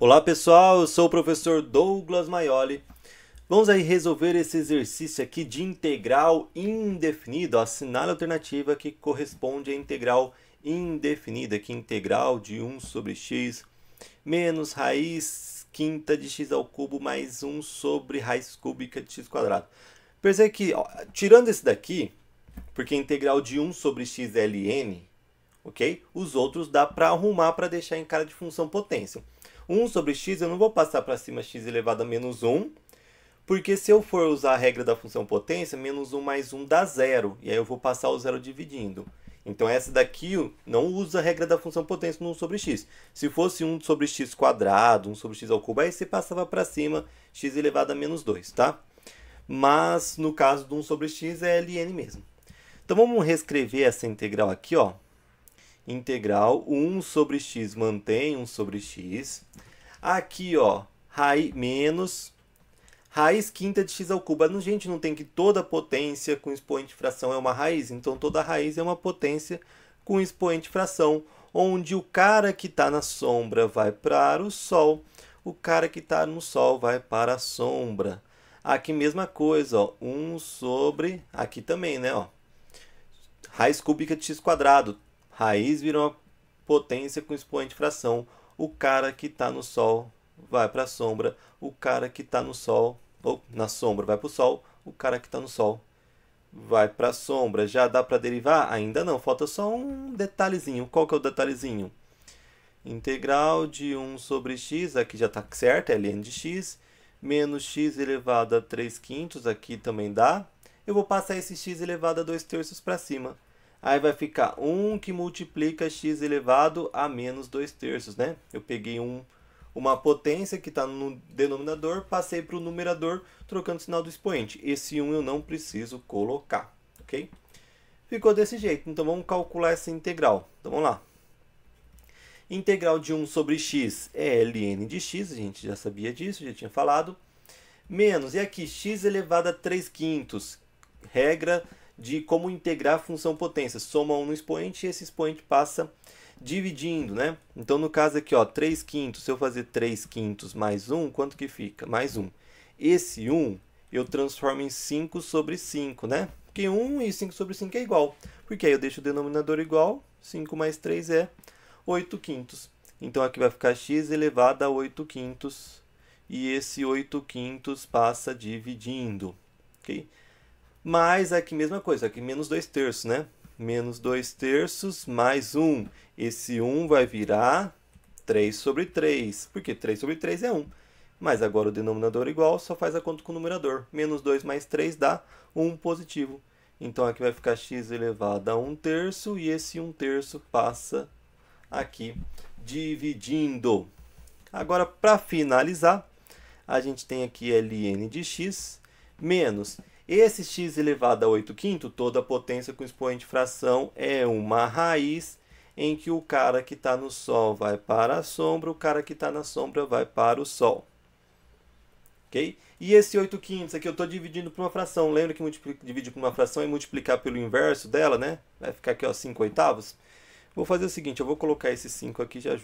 Olá pessoal, eu sou o professor Douglas Maioli. Vamos aí resolver esse exercício aqui de integral indefinido, assinale a alternativa que corresponde à integral indefinida, que é integral de 1 sobre x menos raiz quinta de x ao cubo mais 1 sobre raiz cúbica de x quadrado. Percebe que, ó, tirando esse daqui, porque integral de 1 sobre x é ln, ok? Os outros dá para arrumar para deixar em cara de função potência. 1 sobre x, eu não vou passar para cima x elevado a menos 1, porque se eu for usar a regra da função potência, menos 1 mais 1 dá zero, e aí eu vou passar o zero dividindo. Então essa daqui não usa a regra da função potência no 1 sobre x. Se fosse 1 sobre x quadrado, 1 sobre x ao cubo, aí você passava para cima x elevado a menos 2, tá? Mas no caso do 1 sobre x é ln mesmo. Então vamos reescrever essa integral aqui, ó integral 1 sobre x mantém 1 sobre x. Aqui, ó, raiz menos raiz quinta de x ao cubo. A gente não tem que toda potência com expoente de fração é uma raiz, então toda raiz é uma potência com expoente de fração, onde o cara que está na sombra vai para o sol, o cara que está no sol vai para a sombra. Aqui mesma coisa, ó, 1 sobre, aqui também, né, ó. Raiz cúbica de x quadrado, Raiz vira uma potência com expoente fração. O cara que está no sol vai para a sombra. O cara que está no sol, ou na sombra, vai para o sol. O cara que está no sol vai para a sombra. Já dá para derivar? Ainda não, falta só um detalhezinho. Qual que é o detalhezinho? Integral de 1 sobre x, aqui já está certo, é ln de x, menos x elevado a 3 quintos, aqui também dá. Eu vou passar esse x elevado a 2 terços para cima. Aí vai ficar 1 que multiplica x elevado a menos 2 terços, né? Eu peguei um, uma potência que está no denominador, passei para o numerador, trocando o sinal do expoente. Esse 1 eu não preciso colocar, ok? Ficou desse jeito. Então, vamos calcular essa integral. Então, vamos lá. Integral de 1 sobre x é ln de x, a gente já sabia disso, já tinha falado. Menos, e aqui, x elevado a 3 quintos, regra de como integrar a função potência. Soma 1 no expoente e esse expoente passa dividindo, né? Então, no caso aqui, ó, 3 quintos, se eu fazer 3 quintos mais 1, quanto que fica? Mais 1. Esse 1 eu transformo em 5 sobre 5, né? Porque 1 e 5 sobre 5 é igual. Porque aí eu deixo o denominador igual, 5 mais 3 é 8 quintos. Então, aqui vai ficar x elevado a 8 quintos. E esse 8 quintos passa dividindo, ok? Mas aqui é mesma coisa, aqui é menos 2 terços, né? Menos 2 terços mais 1. Um. Esse 1 um vai virar 3 sobre 3, porque 3 sobre 3 é 1. Mas agora o denominador é igual só faz a conta com o numerador. Menos 2 mais 3 dá 1 positivo. Então aqui vai ficar x elevado a 1 terço e esse 1 terço passa aqui dividindo. Agora, para finalizar, a gente tem aqui ln de x menos esse x elevado a 8 quinto, toda potência com expoente fração é uma raiz em que o cara que está no sol vai para a sombra, o cara que está na sombra vai para o sol. Okay? E esse 8 quintos aqui eu estou dividindo por uma fração. Lembra que multiplica, divide por uma fração e multiplicar pelo inverso dela, né? Vai ficar aqui, ó, 5 oitavos. Vou fazer o seguinte, eu vou colocar esse 5 aqui já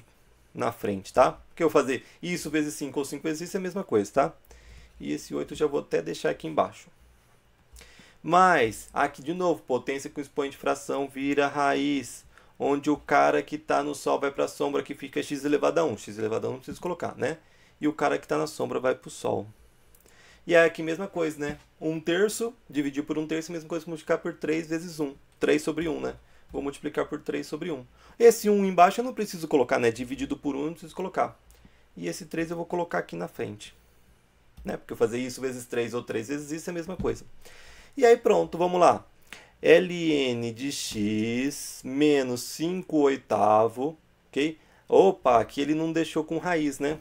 na frente, tá? Porque eu vou fazer isso vezes 5 ou 5 vezes isso é a mesma coisa, tá? E esse 8 eu já vou até deixar aqui embaixo. Mas, aqui de novo, potência com expoente fração vira raiz, onde o cara que está no sol vai para a sombra, que fica x elevado a 1. x elevado a 1 não preciso colocar, né? E o cara que está na sombra vai para o sol. E é aqui mesma coisa, né? 1 terço dividido por 1 terço, mesma coisa que multiplicar por 3 vezes 1. 3 sobre 1, né? Vou multiplicar por 3 sobre 1. Esse 1 embaixo eu não preciso colocar, né? Dividido por 1 eu não preciso colocar. E esse 3 eu vou colocar aqui na frente. Né? Porque eu fazer isso vezes 3 ou 3 vezes isso é a mesma coisa. E aí pronto, vamos lá. ln de x menos 5 oitavo, ok? Opa, aqui ele não deixou com raiz, né?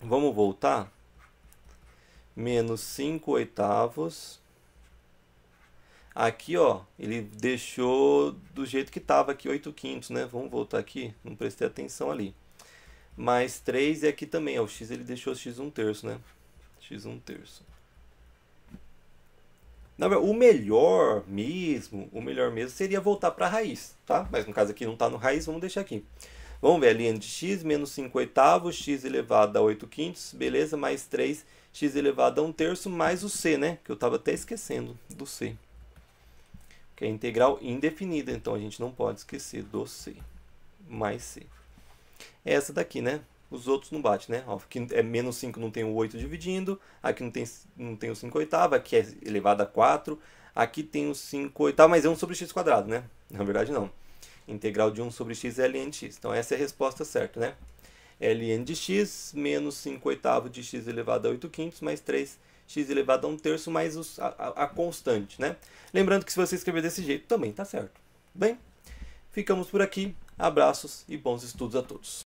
Vamos voltar? Menos 5 oitavos. Aqui, ó, ele deixou do jeito que estava aqui, 8 quintos, né? Vamos voltar aqui, não prestei atenção ali. Mais 3 e é aqui também, ó, o x ele deixou x 1 terço, né? x 1 terço. Na verdade, o melhor mesmo, o melhor mesmo seria voltar para a raiz, tá? Mas no caso aqui não está no raiz, vamos deixar aqui. Vamos ver, ln de x menos 5 oitavos, x elevado a 8 quintos, beleza? Mais 3, x elevado a 1 terço, mais o c, né? Que eu estava até esquecendo do c. Que é integral indefinida, então a gente não pode esquecer do c. Mais c. É essa daqui, né? os outros não bate, né? Ó, aqui é menos 5, não tem o 8 dividindo, aqui não tem, não tem o 5 oitavo, aqui é elevado a 4, aqui tem o 5 oitavo, mas é 1 sobre x quadrado, né? Na verdade não. Integral de 1 sobre x é ln de x. Então essa é a resposta certa, né? ln de x menos 5 oitavo de x elevado a 8 quintos mais 3 x elevado a 1 terço mais os, a, a, constante, né? Lembrando que se você escrever desse jeito também tá certo. Bem, ficamos por aqui. Abraços e bons estudos a todos.